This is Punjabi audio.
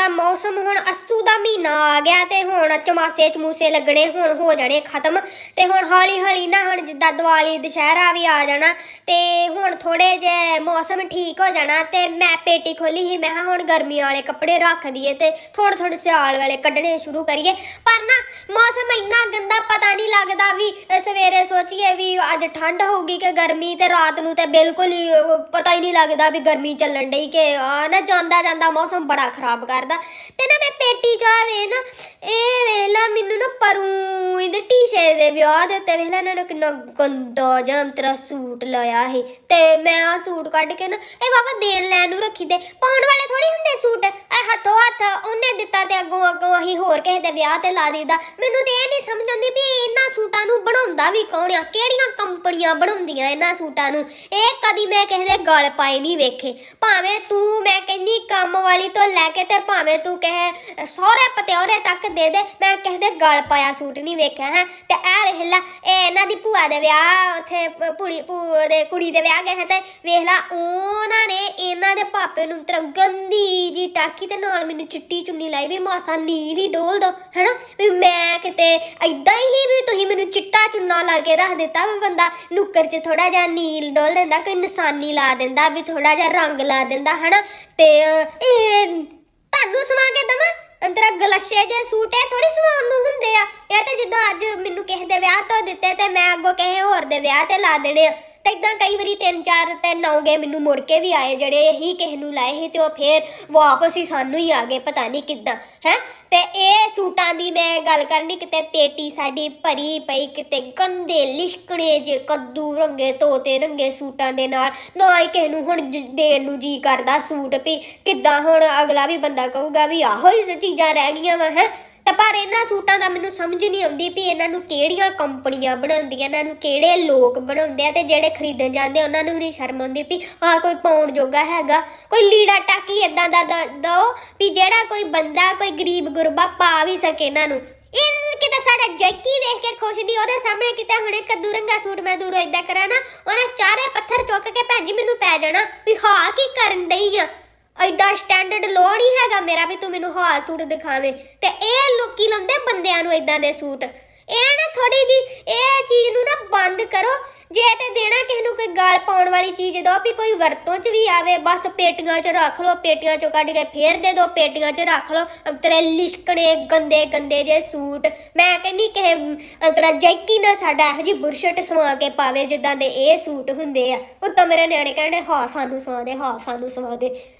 ਦਾ ਮੌਸਮ ਹੁਣ ਅਸੂ ਦਾ ਮਹੀਨਾ ਆ ਗਿਆ ਤੇ ਹੁਣ ਚਮਾਸੇ ਚਮੂਸੇ ਲੱਗਣੇ ਹੁਣ ਹੋ ਜਾਣੇ ਖਤਮ ਤੇ ਹੁਣ ਹੌਲੀ ਹੌਲੀ ਨਾ ਹੁਣ ਜਿੱਦਾਂ ਦੀਵਾਲੀ ਦੁਸ਼ਹਿਰਾ ਵੀ ਆ ਜਾਣਾ ਤੇ ਹੁਣ ਥੋੜੇ ਜੇ ਮੌਸਮ ਠੀਕ ਹੋ ਜਾਣਾ ਤੇ ਮੈਂ ਪੇਟੀ ਖੋਲੀ ਸੀ ਮੈਂ ਹੁਣ ਗਰਮੀ ਵਾਲੇ ਕੱਪੜੇ ਰੱਖ ਦਈਏ ਤੇ ਥੋੜੇ ਥੋੜੇ ਸਿਆਲ ਵਾਲੇ ਕੱਢਣੇ ਸ਼ੁਰੂ ਕਰੀਏ ਪਰ ਨਾ ਮੌਸਮ ਇੰਨਾ ਗੰਦਾ ਪਤਾ ਨਹੀਂ ਲੱਗਦਾ ਵੀ ਸਵੇਰੇ ਸੋਚੀਏ ਵੀ ਅੱਜ ਠੰਡ ਹੋਊਗੀ ਕਿ ਗਰਮੀ ਤੇ ਰਾਤ ਨੂੰ ਤੇ ਬਿਲਕੁਲ ਹੀ ਪਤਾ ਹੀ ਨਹੀਂ ਲੱਗਦਾ ਵੀ ਗਰਮੀ ਚੱਲਣ ਡਈ ਕਿ ਆ ਨਾ ਜਾਂਦਾ ਜਾਂਦਾ ਮੌਸਮ ਬੜਾ ਖਰਾਬ ਕਰ ਕਰਦਾ ਤੇ ਨਾ ਮੈਂ ਪੇਟੀ ਜਾਵੇ ਨਾ ਇਹ ਵੇਲਾ ਮੈਨੂੰ ਨਾ ਪਰੂ ਇਹਦੇ ਟੀਸ਼ੇ ਦੇ ਵਿਆਹ ਦੇ ਤੇ ਵੇਲਾ ਨਾ ਕਿੰਨਾ ਗੰਦਾ ਜਾਂ ਤੇਰਾ ਸੂਟ ਲਾਇਆ ਹੈ ਤੇ ਮੈਂ ਆ ਸੂਟ ਕੱਢ ਕੇ ਨਾ ਇਹ ਬਾਬਾ ਦੇਣ ਲੈਣ ਨੂੰ ਰੱਖੀ ਤੇ ਪਾਉਣ ਵਾਲੇ ਥੋੜੀ ਹੁੰਦੇ ਸੂਟ ਹੱਥ ਉਹਨੇ ਦਿੱਤਾ ਤੇ ਅੱਗੋਂ ਅੱਗੋਂ ਅਸੀਂ ਹੋਰ ਕਿਸੇ ਦੇ ਵਿਆਹ ਤੇ ਲਾ ਦਿੱਤਾ ਮੈਨੂੰ ਤੇ ਇਹ ਨਹੀਂ ਸਮਝ ਆਉਂਦੀ ਵੀ ਇਹਨਾਂ ਸੂਟਾਂ ਨੂੰ ਬਣਾਉਂਦਾ ਵੀ ਕੌਣ ਆ ਕਿਹੜੀਆਂ ਕੰਪਨੀਆਂ ਬਣਾਉਂਦੀਆਂ ਇਹਨਾਂ ਸੂਟਾਂ ਨੂੰ ਇਹ ਕਦੀ ਮੈਂ ਕਿਸੇ ਦੇ ਗਲ ਪਾਏ ਨਹੀਂ ਵੇਖੇ ਭਾਵੇਂ ਤੂੰ ਮੈਂ ਕਹਿੰਦੀ ਕੰਮ ਵਾਲੀ ਤੋਂ ਲੈ ਕੇ ਤੇ ਭਾਵੇਂ ਤੂੰ ਕਹੇ ਸਹੁਰੇ ਪਤਿਆਰੇ ਤੱਕ ਦੇ ਦੇ ਮੈਂ ਕਿਸੇ ਦੇ ਗਲ ਪਾਇਆ ਸੂਟ ਨਹੀਂ ਵੇਖਿਆ ਹੈ ਤੇ ਇਹ ਵੇਖ ਲੈ ਇਹ ਇਹਨਾਂ ਦੀ ਭੂਆ ਦੇ ਵਿਆਹ ਉੱਥੇ ਭੂੜੀ ਭੂ ਦੇ ਕੁੜੀ ਦੇ ਵਿਆਹ ਗਏ ਤੇ ਵੇਖ ਲੈ ਉਹਨਾਂ ਨੇ ਇਹਨਾਂ ਦੇ ਪਾਪੇ ਨੂੰ ਤਰ ਗੰਦੀ ਜੀ ਟਾਕੀ ਤੇ ਨਾਲ ਮੈਨੂੰ ਚਿੱਟੀ ਚੁੰਨੀ ਲਾਈ ਵੀ ਮਾਸਾ ਨੀ ਵੀ ਡੋਲ ਦੋ ਹੈਨਾ ਵੀ ਮੈਂ ਕਿਤੇ ਐਦਾਂ ਹੀ ਵੀ ਤੁਸੀਂ ਮੈਨੂੰ ਚਿੱਟਾ ਚੁੰਨਾ ਲਾ ਕੇ ਰੱਖ ਦਿੱਤਾ ਵੀ ਬੰਦਾ ਨੁੱਕਰ 'ਚ ਥੋੜਾ ਜਿਹਾ ਨੀਲ ਡੋਲ ਦਿੰਦਾ ਕੋਈ ਨਿਸ਼ਾਨੀ ਲਾ ਦਿੰਦਾ ਵੀ ਥੋੜਾ ਜਿਹਾ ਰੰਗ ਲਾ ਦਿੰਦਾ ਹੈਨਾ ਤੇ ਇਹ ਤੁਹਾਨੂੰ ਸੁਣਾ ਕੇ ਦਵਾਂ ਅੰਦਰਾ ਗਲਸ਼ੇ ਜੇ ਸੂਟ ਹੈ ਥੋੜੀ ਸਵਾਉਣ ਨੂੰ ਹੁੰਦੇ ਆ ਇਹ ਤਾਂ ਜਿੱਦਾਂ ਅੱਜ ਮੈਨੂੰ ਕਿਸੇ ਦੇ ਵਿਆਹ ਤੋਂ ਦਿੱਤੇ ਤੇ ਮੈਂ ਅੱਗੋਂ ਕਿਸੇ ਹੋਰ ਦੇ ਵਿਆਹ ਤੇ ਲਾ ਦੇਣੇ ਆ ਤੇ ਇਦਾਂ ਕਈ ਵਾਰੀ ਤਿੰਨ ਚਾਰ ਤੇ ਨੌ ਗੇ ਮੈਨੂੰ ਮੁੜ ਕੇ ਵੀ ਆਏ ਜਿਹੜੇ ਇਹੀ ਕਿਸੇ ਨੂੰ ਲਾਏ ਸੀ ਤੇ ਉਹ ਫੇਰ ਵਾਪਸ ਹੀ ਸਾਨੂੰ ਹੀ ਆ ਗਏ ਪਤਾ ਨਹੀਂ ਕਿੱਦਾਂ ਹੈ ਤੇ ਇਹ ਸੂਟਾਂ ਦੀ ਮੈਂ ਗੱਲ ਕਰਨੀ ਕਿਤੇ ਪੇਟੀ ਸਾਡੀ ਭਰੀ ਪਈ ਕਿਤੇ ਗੰਦੇ ਲਿਸ਼ਕਣੇ ਜੇ ਕੱਦੂ ਰੰਗੇ ਤੋਤੇ ਰੰਗੇ ਸੂਟਾਂ ਦੇ ਨਾਲ ਨਾ ਹੀ ਕਿਸੇ ਨੂੰ ਹੁਣ ਦੇਣ ਨੂੰ ਜੀ ਕਰਦਾ ਸੂਟ ਵੀ ਕਿੱਦਾਂ ਹੁਣ ਅਗਲਾ ਵੀ ਬੰਦਾ ਕਹੂਗਾ ਵੀ ਆਹੋ ਹੀ ਚੀਜ਼ਾਂ ਰਹਿ ਗਈਆਂ ਵਾ ਹੈ ਤਾਂ ਪਰ ਇਹਨਾਂ ਸੂਟਾਂ ਦਾ ਮੈਨੂੰ ਸਮਝ ਨਹੀਂ ਆਉਂਦੀ ਵੀ ਇਹਨਾਂ ਨੂੰ ਕਿਹੜੀਆਂ ਕੰਪਨੀਆਂ ਬਣਾਉਂਦੀਆਂ ਇਹਨਾਂ ਨੂੰ ਕਿਹੜੇ ਲੋਕ ਬਣਾਉਂਦੇ ਆ ਤੇ ਜਿਹੜੇ ਖਰੀਦਣ ਜਾਂਦੇ ਉਹਨਾਂ ਨੂੰ ਨਹੀਂ ਸ਼ਰਮ ਆਉਂਦੀ ਵੀ ਆ ਕੋਈ ਪਾਉਣ ਜੋਗਾ ਹੈਗਾ ਕੋਈ ਲੀੜਾ ਟਾਕੀ ਇਦਾਂ ਦਾ ਦੋ ਵੀ ਜਿਹੜਾ ਕੋਈ ਬੰਦਾ ਕੋਈ ਗਰੀਬ ਗੁਰਬਾ ਪਾ ਵੀ ਸਕੇ ਇਹਨਾਂ ਨੂੰ ਕਿਤੇ ਸਾਡਾ ਜੈਕੀ ਵੇਖ ਕੇ ਖੁਸ਼ ਨਹੀਂ ਉਹਦੇ ਸਾਹਮਣੇ ਕਿਤੇ ਹੁਣੇ ਕੱਦੂ ਰੰਗਾ ਸੂਟ ਮੈਂ ਦੂਰੋਂ ਇਦਾਂ ਕਰਾਂ ਨਾ ਉਹਨੇ ਚਾਰੇ ਪੱਥਰ ਚੁੱਕ ਕੇ ਭੈਣ ਜੀ ਮੈਨੂੰ ਪੈ ਜਾਣਾ ਵੀ ਹਾਂ ਕੀ ਕਰਨ ਡਈ ਆ ਐਡਾ ਸਟੈਂਡਰਡ ਲੋ ਨਹੀਂ ਹੈਗਾ ਮੇਰਾ ਵੀ ਤੂੰ ਮੈਨੂੰ ਹਾਲ ਸੂਟ ਦਿਖਾਵੇਂ ਤੇ ਇਹ ਲੋਕੀ ਲੰਦੇ ਬੰਦਿਆਂ ਨੂੰ ਐਦਾਂ ਦੇ ਸੂਟ ਇਹ ਨਾ ਥੋੜੀ ਜੀ ਇਹ ਚੀਜ਼ ਨੂੰ ਨਾ ਬੰਦ ਕਰੋ ਜੇ ਤੇ ਦੇਣਾ ਕਿਸ ਨੂੰ ਕੋਈ ਗਾਲ ਪਾਉਣ ਵਾਲੀ ਚੀਜ਼ ਦੋ ਵੀ ਕੋਈ ਵਰਤੋਂ 'ਚ ਵੀ ਆਵੇ ਬਸ ਪੇਟੀਆਂ 'ਚ ਰੱਖ ਲਓ ਪੇਟੀਆਂ 'ਚੋਂ ਕੱਢ ਕੇ ਫੇਰ ਦੇ ਦੋ ਪੇਟੀਆਂ 'ਚ ਰੱਖ ਲਓ ਤੇਰੇ ਲਿਸ਼ਕਣੇ ਗੰਦੇ ਗੰਦੇ ਜੇ ਸੂਟ ਮੈਂ ਕਹਿੰਨੀ ਕਿ ਤੇਰਾ ਜੈਕੀ ਨਾ ਸਾਡਾ ਇਹੋ ਜੀ ਬੁਰਸ਼ਟ ਸਵਾ ਕੇ ਪਾਵੇ ਜਿੱਦਾਂ ਦੇ ਇਹ ਸੂਟ ਹੁੰਦੇ ਆ ਉੱਤੋਂ ਮੇਰੇ ਨਿਆਣੇ ਕਹਿੰਦੇ ਹਾਂ ਸਾਨੂੰ ਸਵਾ ਦੇ ਹਾਂ ਸਾਨੂੰ ਸਵਾ ਦੇ